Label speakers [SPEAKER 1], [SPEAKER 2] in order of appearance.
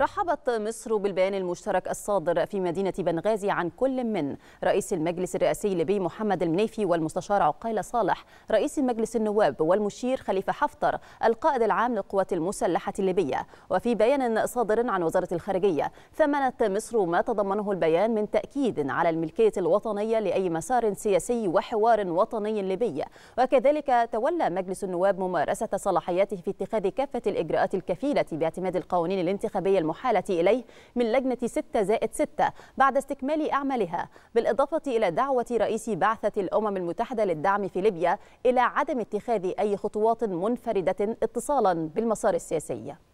[SPEAKER 1] رحبت مصر بالبيان المشترك الصادر في مدينة بنغازي عن كل من رئيس المجلس الرئاسي الليبي محمد المنيفي والمستشار عقيل صالح رئيس مجلس النواب والمشير خليفة حفتر القائد العام للقوات المسلحة الليبية وفي بيان صادر عن وزارة الخارجية ثمنت مصر ما تضمنه البيان من تأكيد على الملكية الوطنية لأي مسار سياسي وحوار وطني ليبي وكذلك تولى مجلس النواب ممارسة صلاحياته في اتخاذ كافة الإجراءات الكفيلة باعتماد القوانين الانتخابية المحالة إليه من لجنة 6 زائد 6 بعد استكمال أعمالها بالإضافة إلى دعوة رئيس بعثة الأمم المتحدة للدعم في ليبيا إلى عدم اتخاذ أي خطوات منفردة اتصالا بالمسار السياسي